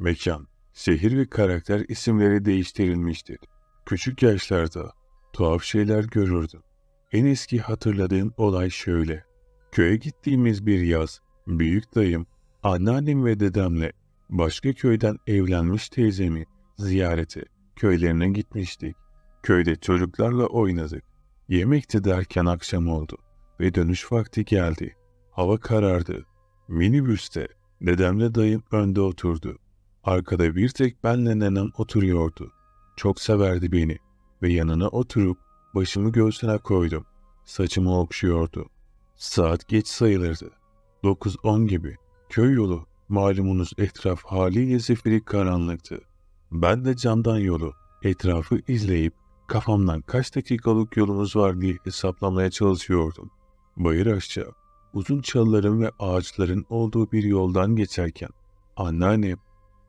mekan, şehir ve karakter isimleri değiştirilmiştir. Küçük yaşlarda tuhaf şeyler görürdüm. En eski hatırladığım olay şöyle. Köye gittiğimiz bir yaz, büyük dayım, anneannem ve dedemle başka köyden evlenmiş teyzemi ziyarete köylerine gitmiştik. Köyde çocuklarla oynadık. Yemekti derken akşam oldu ve dönüş vakti geldi. Hava karardı. Minibüste dedemle dayım önde oturdu. Arkada bir tek benle nenem oturuyordu. Çok severdi beni ve yanına oturup başımı göğsüne koydum. Saçımı okşuyordu. Saat geç sayılırdı. 9-10 gibi. Köy yolu malumunuz etraf haliyle zifiri karanlıktı. Ben de camdan yolu, etrafı izleyip kafamdan kaç dakikalık yolumuz var diye hesaplamaya çalışıyordum. Bayır aşağı, uzun çalıların ve ağaçların olduğu bir yoldan geçerken anneannem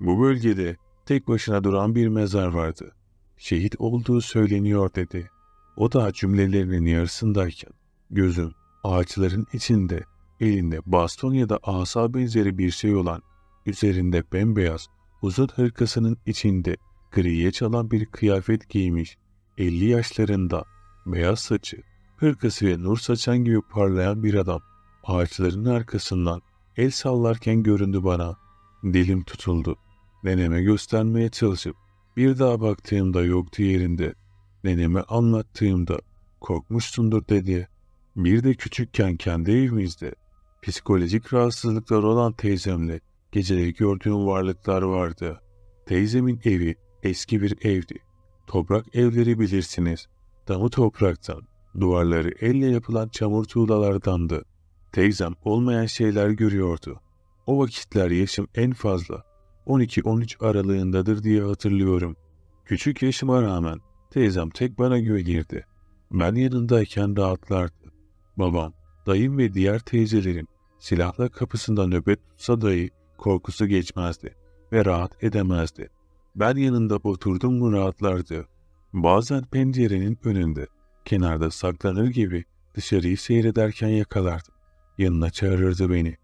bu bölgede tek başına duran bir mezar vardı. Şehit olduğu söyleniyor dedi. O da cümlelerinin yarısındayken gözüm ağaçların içinde elinde baston ya da asa benzeri bir şey olan üzerinde bembeyaz uzun hırkasının içinde griye çalan bir kıyafet giymiş 50 yaşlarında beyaz saçı hırkası ve nur saçan gibi parlayan bir adam ağaçların arkasından el sallarken göründü bana. Dilim tutuldu. Neneme göstermeye çalışıp bir daha baktığımda yoktu yerinde. Neneme anlattığımda korkmuşsundur dedi. Bir de küçükken kendi evimizde psikolojik rahatsızlıklar olan teyzemle geceleri gördüğüm varlıklar vardı. Teyzemin evi eski bir evdi. Toprak evleri bilirsiniz. Damı topraktan, duvarları elle yapılan çamur tuğlalardandı. Teyzem olmayan şeyler görüyordu. O vakitler yaşım en fazla 12-13 aralığındadır diye hatırlıyorum. Küçük yaşıma rağmen teyzem tek bana güvenirdi. Ben yanındayken rahatlardı. Babam, dayım ve diğer teyzelerim silahla kapısında nöbet tutsa dayı korkusu geçmezdi ve rahat edemezdi. Ben yanında oturdum mu rahatlardı. Bazen pencerenin önünde, kenarda saklanır gibi dışarıyı seyrederken yakalardım. Yanına çağırırdı beni.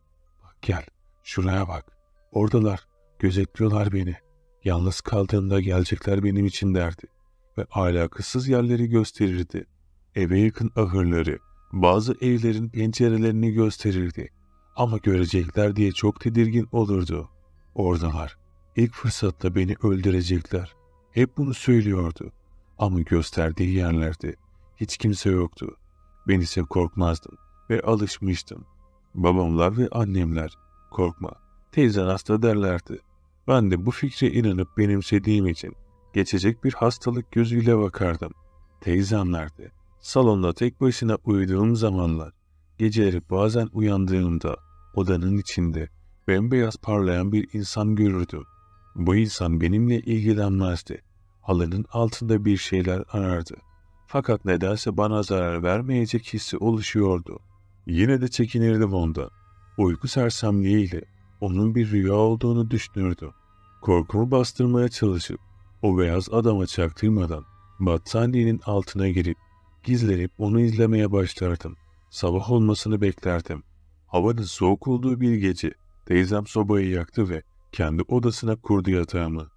Bak gel, şuraya bak. Oradalar, Gözetliyorlar beni. Yalnız kaldığımda gelecekler benim için derdi. Ve alakasız yerleri gösterirdi. Eve yakın ahırları, bazı evlerin pencerelerini gösterirdi. Ama görecekler diye çok tedirgin olurdu. Oradalar. İlk fırsatta beni öldürecekler. Hep bunu söylüyordu. Ama gösterdiği yerlerde hiç kimse yoktu. Ben ise korkmazdım ve alışmıştım. Babamlar ve annemler korkma, teyzen hasta derlerdi. Ben de bu fikre inanıp benimsediğim için geçecek bir hastalık gözüyle bakardım. Teyzemlerdi. Salonda tek başına uyuduğum zamanlar, geceleri bazen uyandığımda odanın içinde bembeyaz parlayan bir insan görürdüm. Bu insan benimle ilgilenmezdi. Halının altında bir şeyler arardı. Fakat nedense bana zarar vermeyecek hissi oluşuyordu. Yine de çekinirdim ondan. Uyku sersemliğiyle onun bir rüya olduğunu düşünürdü. Korkumu bastırmaya çalışıp o beyaz adama çaktırmadan battaniyenin altına girip gizlenip onu izlemeye başlardım. Sabah olmasını beklerdim. Havanın soğuk olduğu bir gece teyzem sobayı yaktı ve kendi odasına kurdu yatağımı.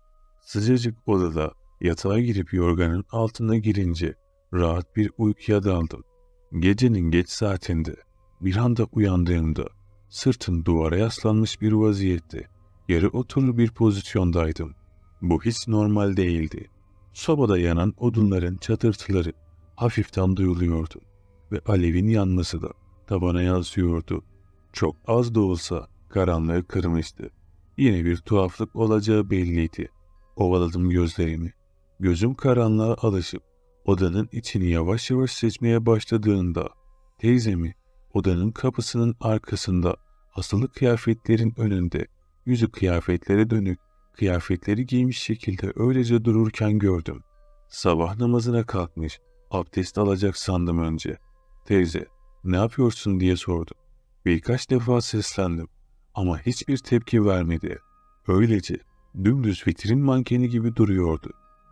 Sıcacık odada yatağa girip yorganın altına girince rahat bir uykuya daldım. Gecenin geç saatinde bir anda uyandığımda Sırtım duvara yaslanmış bir vaziyette. Yarı oturur bir pozisyondaydım. Bu hiç normal değildi. Sobada yanan odunların çatırtıları hafiften duyuluyordu ve alevin yanması da tabana yansıyordu. Çok az da olsa karanlığı kırmıştı. Yine bir tuhaflık olacağı belliydi. Ovaladım gözlerimi. Gözüm karanlığa alışıp odanın içini yavaş yavaş seçmeye başladığında teyzemi Odanın kapısının arkasında, asılı kıyafetlerin önünde, yüzü kıyafetlere dönük, kıyafetleri giymiş şekilde öylece dururken gördüm. Sabah namazına kalkmış, abdest alacak sandım önce. Teyze, ne yapıyorsun diye sordu. Birkaç defa seslendim ama hiçbir tepki vermedi. Öylece dümdüz vitrin mankeni gibi duruyordu.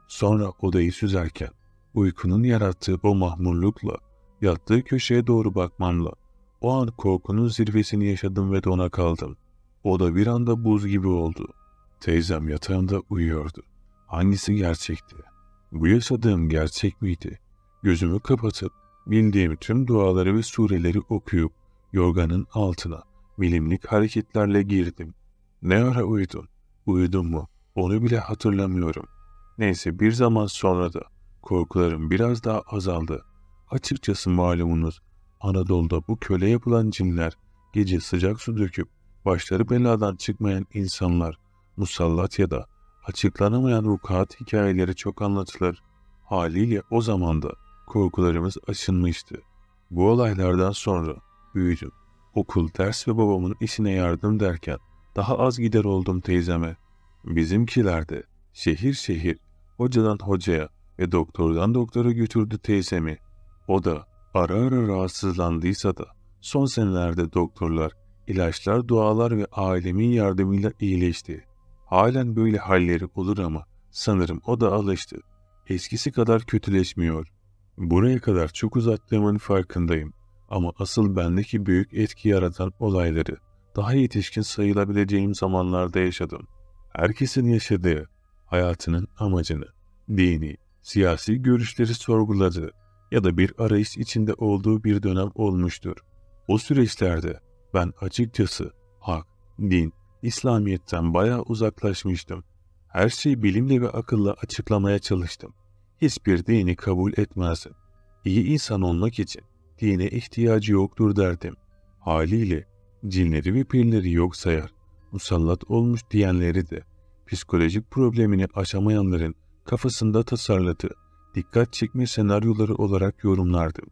Sonra odayı süzerken uykunun yarattığı o mahmurlukla yattığı köşeye doğru bakmamla o an korkunun zirvesini yaşadım ve dona kaldım. O da bir anda buz gibi oldu. Teyzem yatağında uyuyordu. Hangisi gerçekti? Bu yaşadığım gerçek miydi? Gözümü kapatıp bildiğim tüm duaları ve sureleri okuyup yorganın altına bilimlik hareketlerle girdim. Ne ara uyudun? Uyudum mu? Onu bile hatırlamıyorum. Neyse bir zaman sonra da korkularım biraz daha azaldı. Açıkçası malumunuz Anadolu'da bu köle yapılan cinler, gece sıcak su döküp başları beladan çıkmayan insanlar, musallat ya da açıklanamayan vukuat hikayeleri çok anlatılır. Haliyle o zamanda korkularımız aşınmıştı. Bu olaylardan sonra büyüdüm. Okul, ders ve babamın işine yardım derken daha az gider oldum teyzeme. Bizimkilerde şehir şehir, hocadan hocaya ve doktordan doktora götürdü teyzemi. O da Ara ara rahatsızlandıysa da son senelerde doktorlar, ilaçlar, dualar ve ailemin yardımıyla iyileşti. Halen böyle halleri olur ama sanırım o da alıştı. Eskisi kadar kötüleşmiyor. Buraya kadar çok uzattığımın farkındayım ama asıl bendeki büyük etki yaratan olayları daha yetişkin sayılabileceğim zamanlarda yaşadım. Herkesin yaşadığı, hayatının amacını, dini, siyasi görüşleri sorguladı ya da bir arayış içinde olduğu bir dönem olmuştur. O süreçlerde ben açıkçası hak, din, İslamiyet'ten bayağı uzaklaşmıştım. Her şeyi bilimle ve akılla açıklamaya çalıştım. Hiçbir dini kabul etmezdim. İyi insan olmak için dine ihtiyacı yoktur derdim. Haliyle cinleri ve pirleri yok sayar, musallat olmuş diyenleri de psikolojik problemini aşamayanların kafasında tasarlatı dikkat çekme senaryoları olarak yorumlardım.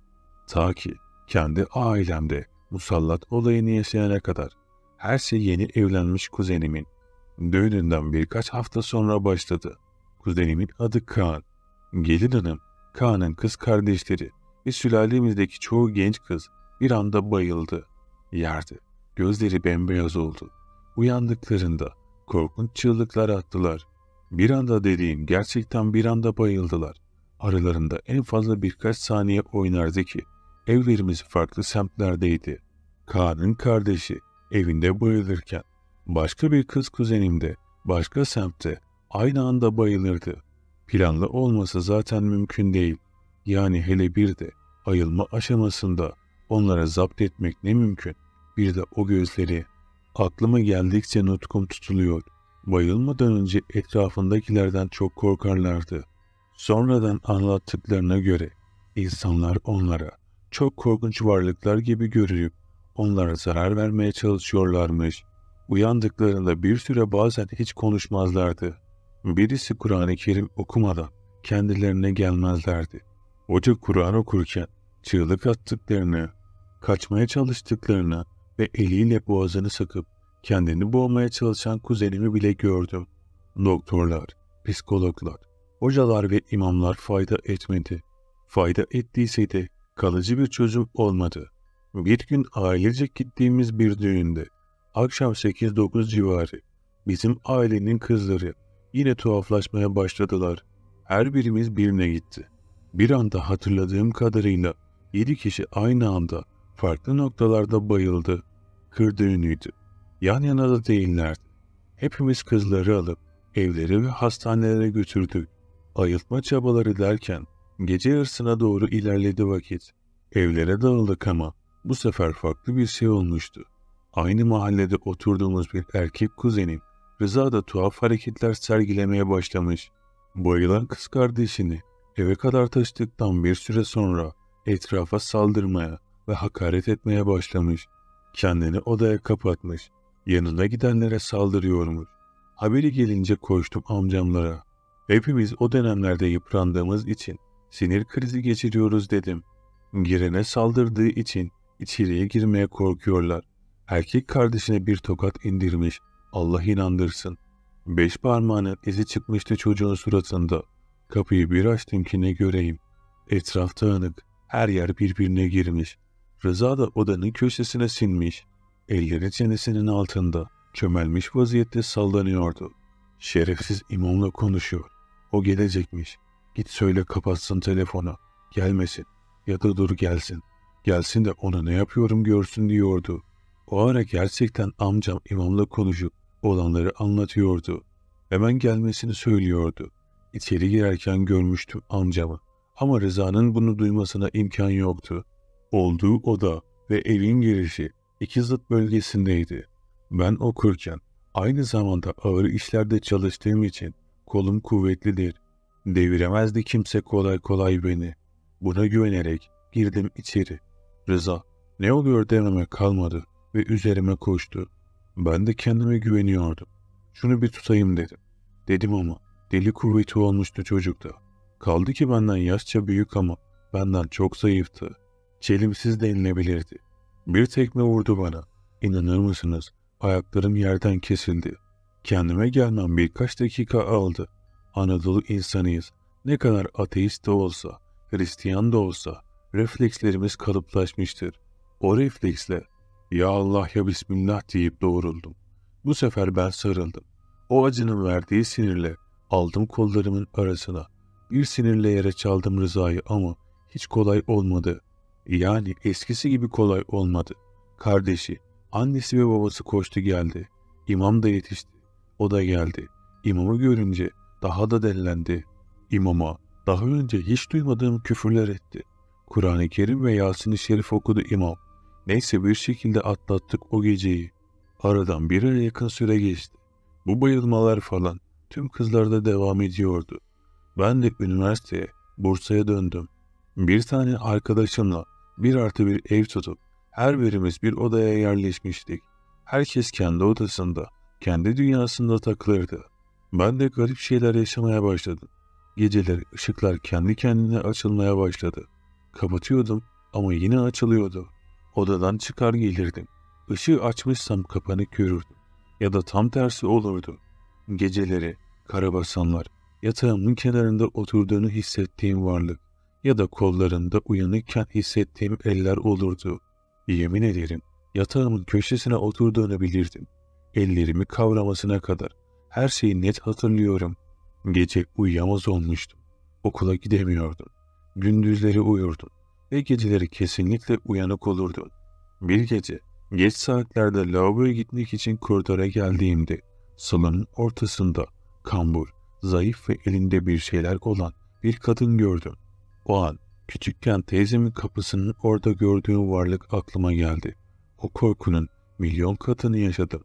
Ta ki kendi ailemde musallat olayını yaşayana kadar her şey yeni evlenmiş kuzenimin düğününden birkaç hafta sonra başladı. Kuzenimin adı Kaan. Gelin hanım, Kaan'ın kız kardeşleri ve sülalemizdeki çoğu genç kız bir anda bayıldı. Yerde gözleri bembeyaz oldu. Uyandıklarında korkunç çığlıklar attılar. Bir anda dediğim gerçekten bir anda bayıldılar. Aralarında en fazla birkaç saniye oynardı ki evlerimiz farklı semtlerdeydi. Kaan'ın kardeşi evinde bayılırken başka bir kız kuzenim de başka semtte aynı anda bayılırdı. Planlı olmasa zaten mümkün değil. Yani hele bir de ayılma aşamasında onlara zapt etmek ne mümkün. Bir de o gözleri. Aklıma geldikçe nutkum tutuluyor. Bayılmadan önce etrafındakilerden çok korkarlardı.'' Sonradan anlattıklarına göre insanlar onlara çok korkunç varlıklar gibi görünüp onlara zarar vermeye çalışıyorlarmış. Uyandıklarında bir süre bazen hiç konuşmazlardı. Birisi Kur'an-ı Kerim okumadan kendilerine gelmezlerdi. Hoca Kur'an okurken çığlık attıklarını, kaçmaya çalıştıklarını ve eliyle boğazını sıkıp kendini boğmaya çalışan kuzenimi bile gördüm. Doktorlar, psikologlar, Hocalar ve imamlar fayda etmedi. Fayda ettiyse de kalıcı bir çözüm olmadı. Bir gün ailecek gittiğimiz bir düğünde, akşam 8-9 civarı, bizim ailenin kızları yine tuhaflaşmaya başladılar. Her birimiz birine gitti. Bir anda hatırladığım kadarıyla 7 kişi aynı anda farklı noktalarda bayıldı. Kır düğünüydü. Yan yana da değillerdi. Hepimiz kızları alıp evlere ve hastanelere götürdük. Ayıltma çabaları derken gece yarısına doğru ilerledi vakit. Evlere dağıldık ama bu sefer farklı bir şey olmuştu. Aynı mahallede oturduğumuz bir erkek kuzenim Rıza da tuhaf hareketler sergilemeye başlamış. Bayılan kız kardeşini eve kadar taşıdıktan bir süre sonra etrafa saldırmaya ve hakaret etmeye başlamış. Kendini odaya kapatmış. Yanına gidenlere saldırıyormuş. Haberi gelince koştum amcamlara. Hepimiz o dönemlerde yıprandığımız için sinir krizi geçiriyoruz dedim. Girene saldırdığı için içeriye girmeye korkuyorlar. Erkek kardeşine bir tokat indirmiş. Allah inandırsın. Beş parmağının izi çıkmıştı çocuğun suratında. Kapıyı bir açtım ki ne göreyim. Etraf dağınık. Her yer birbirine girmiş. Rıza da odanın köşesine sinmiş. Elleri çenesinin altında. Çömelmiş vaziyette sallanıyordu. Şerefsiz imamla konuşuyor. O gelecekmiş. Git söyle kapatsın telefonu. Gelmesin. Ya da dur gelsin. Gelsin de ona ne yapıyorum görsün diyordu. O ara gerçekten amcam imamla konuşup olanları anlatıyordu. Hemen gelmesini söylüyordu. İçeri girerken görmüştüm amcamı. Ama Rıza'nın bunu duymasına imkan yoktu. Olduğu oda ve evin girişi iki zıt bölgesindeydi. Ben okurken aynı zamanda ağır işlerde çalıştığım için kolum kuvvetlidir. Deviremezdi kimse kolay kolay beni. Buna güvenerek girdim içeri. Rıza, ne oluyor dememe kalmadı ve üzerime koştu. Ben de kendime güveniyordum. Şunu bir tutayım dedim. Dedim ama deli kuvveti olmuştu çocukta. Kaldı ki benden yaşça büyük ama benden çok zayıftı. Çelimsiz denilebilirdi. Bir tekme vurdu bana. İnanır mısınız? Ayaklarım yerden kesildi. Kendime gelmem birkaç dakika aldı. Anadolu insanıyız. Ne kadar ateist de olsa, Hristiyan da olsa reflekslerimiz kalıplaşmıştır. O refleksle ya Allah ya Bismillah deyip doğruldum. Bu sefer ben sarıldım. O acının verdiği sinirle aldım kollarımın arasına. Bir sinirle yere çaldım Rıza'yı ama hiç kolay olmadı. Yani eskisi gibi kolay olmadı. Kardeşi, annesi ve babası koştu geldi. İmam da yetişti. O da geldi. İmamı görünce daha da delilendi. İmama daha önce hiç duymadığım küfürler etti. Kur'an-ı Kerim ve Yasin-i Şerif okudu imam. Neyse bir şekilde atlattık o geceyi. Aradan bir aya yakın süre geçti. Bu bayılmalar falan tüm kızlarda devam ediyordu. Ben de üniversiteye, Bursa'ya döndüm. Bir tane arkadaşımla bir artı bir ev tutup her birimiz bir odaya yerleşmiştik. Herkes kendi odasında. Kendi dünyasında takılırdı. Ben de garip şeyler yaşamaya başladım. Geceleri ışıklar kendi kendine açılmaya başladı. Kapatıyordum ama yine açılıyordu. Odadan çıkar gelirdim. Işığı açmışsam kapanık görürdüm. Ya da tam tersi olurdu. Geceleri, karabasanlar, yatağımın kenarında oturduğunu hissettiğim varlık ya da kollarında uyanıkken hissettiğim eller olurdu. Yemin ederim yatağımın köşesine oturduğunu bilirdim ellerimi kavramasına kadar her şeyi net hatırlıyorum. Gece uyuyamaz olmuştum. Okula gidemiyordum. Gündüzleri uyurdum ve geceleri kesinlikle uyanık olurdum. Bir gece geç saatlerde lavaboya gitmek için koridora geldiğimde salonun ortasında kambur, zayıf ve elinde bir şeyler olan bir kadın gördüm. O an küçükken teyzemin kapısının orada gördüğüm varlık aklıma geldi. O korkunun milyon katını yaşadım.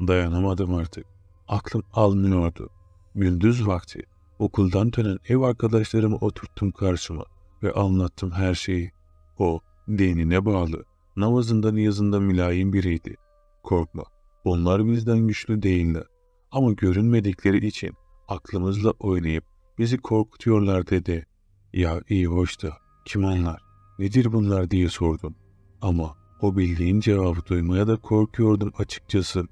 Dayanamadım artık. Aklım almıyordu. Gündüz vakti okuldan dönen ev arkadaşlarımı oturttum karşıma ve anlattım her şeyi. O dinine bağlı, namazında niyazında mülayim biriydi. Korkma, onlar bizden güçlü değiller. Ama görünmedikleri için aklımızla oynayıp bizi korkutuyorlar dedi. Ya iyi hoş da kim onlar, nedir bunlar diye sordum. Ama o bildiğin cevabı duymaya da korkuyordum açıkçası.''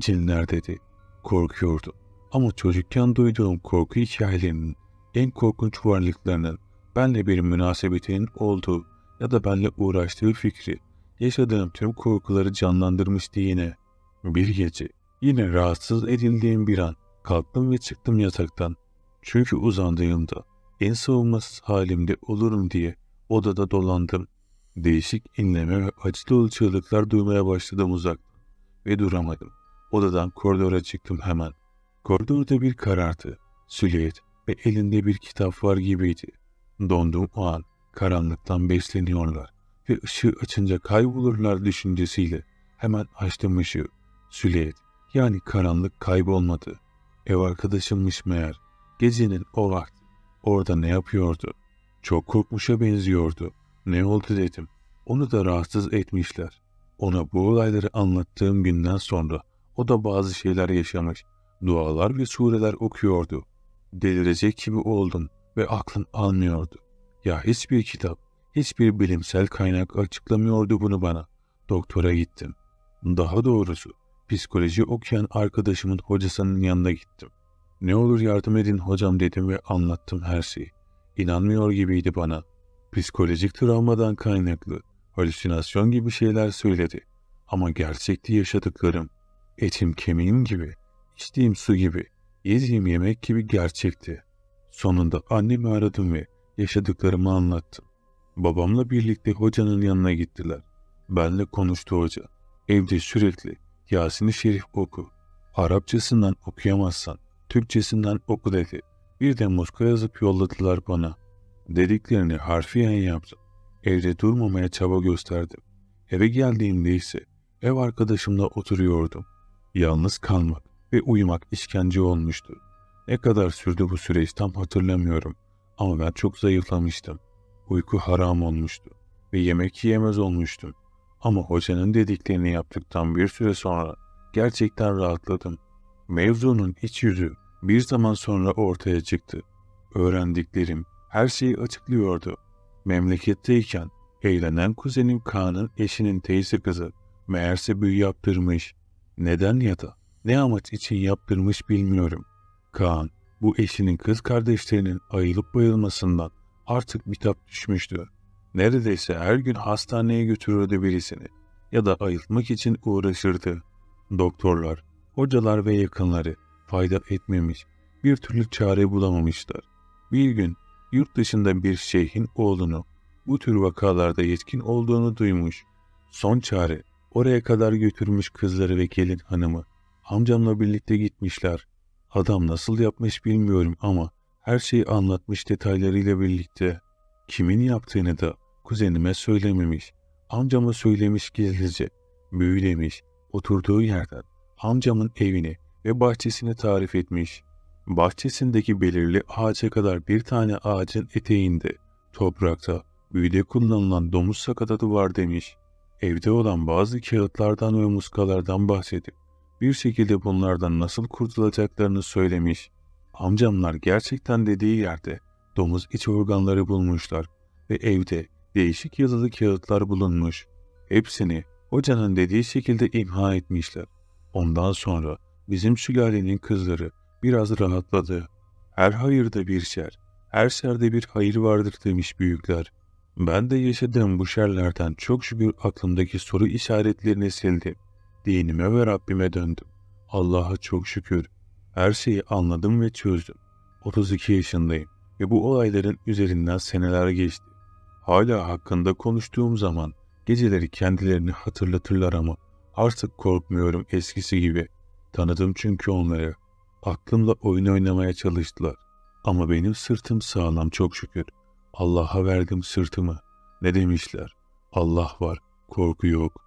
cinler dedi. Korkuyordu. Ama çocukken duyduğum korku hikayelerinin en korkunç varlıklarının benle bir münasebetinin olduğu ya da benle uğraştığı fikri yaşadığım tüm korkuları canlandırmıştı yine. Bir gece yine rahatsız edildiğim bir an kalktım ve çıktım yataktan. Çünkü uzandığımda en savunmasız halimde olurum diye odada dolandım. Değişik inleme ve acı dolu çığlıklar duymaya başladım uzak ve duramadım. Odadan koridora çıktım hemen. Koridorda bir karartı, silüet ve elinde bir kitap var gibiydi. Donduğum o an karanlıktan besleniyorlar ve ışığı açınca kaybolurlar düşüncesiyle hemen açtım ışığı. Süleyet yani karanlık kaybolmadı. Ev arkadaşımmış meğer. Gecenin o vakti orada ne yapıyordu? Çok korkmuşa benziyordu. Ne oldu dedim. Onu da rahatsız etmişler. Ona bu olayları anlattığım günden sonra o da bazı şeyler yaşamış. Dualar ve sureler okuyordu. Delirecek gibi oldum ve aklım almıyordu. Ya hiçbir kitap, hiçbir bilimsel kaynak açıklamıyordu bunu bana. Doktora gittim. Daha doğrusu psikoloji okuyan arkadaşımın hocasının yanına gittim. Ne olur yardım edin hocam dedim ve anlattım her şeyi. İnanmıyor gibiydi bana. Psikolojik travmadan kaynaklı, halüsinasyon gibi şeyler söyledi. Ama gerçekti yaşadıklarım. Etim kemiğim gibi, içtiğim su gibi, yediğim yemek gibi gerçekti. Sonunda annemi aradım ve yaşadıklarımı anlattım. Babamla birlikte hocanın yanına gittiler. Benle konuştu hoca. Evde sürekli Yasin-i Şerif oku. Arapçasından okuyamazsan Türkçesinden oku dedi. Bir de muska yazıp yolladılar bana. Dediklerini harfiyen yaptım. Evde durmamaya çaba gösterdim. Eve geldiğimde ise ev arkadaşımla oturuyordum. Yalnız kalmak ve uyumak işkence olmuştu. Ne kadar sürdü bu süreç tam hatırlamıyorum ama ben çok zayıflamıştım. Uyku haram olmuştu ve yemek yiyemez olmuştum. Ama hocanın dediklerini yaptıktan bir süre sonra gerçekten rahatladım. Mevzunun iç yüzü bir zaman sonra ortaya çıktı. Öğrendiklerim her şeyi açıklıyordu. Memleketteyken eğlenen kuzenim Kaan'ın eşinin teyze kızı meğerse büyü yaptırmış neden ya da ne amaç için yaptırmış bilmiyorum. Kaan, bu eşinin kız kardeşlerinin ayılıp bayılmasından artık bitap düşmüştü. Neredeyse her gün hastaneye götürürdü birisini ya da ayıltmak için uğraşırdı. Doktorlar, hocalar ve yakınları fayda etmemiş, bir türlü çare bulamamışlar. Bir gün yurt dışında bir şeyhin oğlunu bu tür vakalarda yetkin olduğunu duymuş. Son çare Oraya kadar götürmüş kızları ve gelin hanımı. Amcamla birlikte gitmişler. Adam nasıl yapmış bilmiyorum ama her şeyi anlatmış detaylarıyla birlikte. Kimin yaptığını da kuzenime söylememiş. Amcama söylemiş gizlice. Büyülemiş. Oturduğu yerden amcamın evini ve bahçesini tarif etmiş. Bahçesindeki belirli ağaça kadar bir tane ağacın eteğinde, toprakta, büyüde kullanılan domuz sakatatı var demiş evde olan bazı kağıtlardan ve muskalardan bahsedip bir şekilde bunlardan nasıl kurtulacaklarını söylemiş. Amcamlar gerçekten dediği yerde domuz iç organları bulmuşlar ve evde değişik yazılı kağıtlar bulunmuş. Hepsini hocanın dediği şekilde imha etmişler. Ondan sonra bizim sülalenin kızları biraz rahatladı. Her hayırda bir şer, her şerde bir hayır vardır demiş büyükler. Ben de yaşadığım bu şerlerden çok şükür aklımdaki soru işaretlerini sildim. Dinime ve Rabbime döndüm. Allah'a çok şükür. Her şeyi anladım ve çözdüm. 32 yaşındayım ve bu olayların üzerinden seneler geçti. Hala hakkında konuştuğum zaman geceleri kendilerini hatırlatırlar ama artık korkmuyorum eskisi gibi. Tanıdım çünkü onları. Aklımla oyun oynamaya çalıştılar. Ama benim sırtım sağlam çok şükür.'' Allah'a verdim sırtımı. Ne demişler? Allah var, korku yok.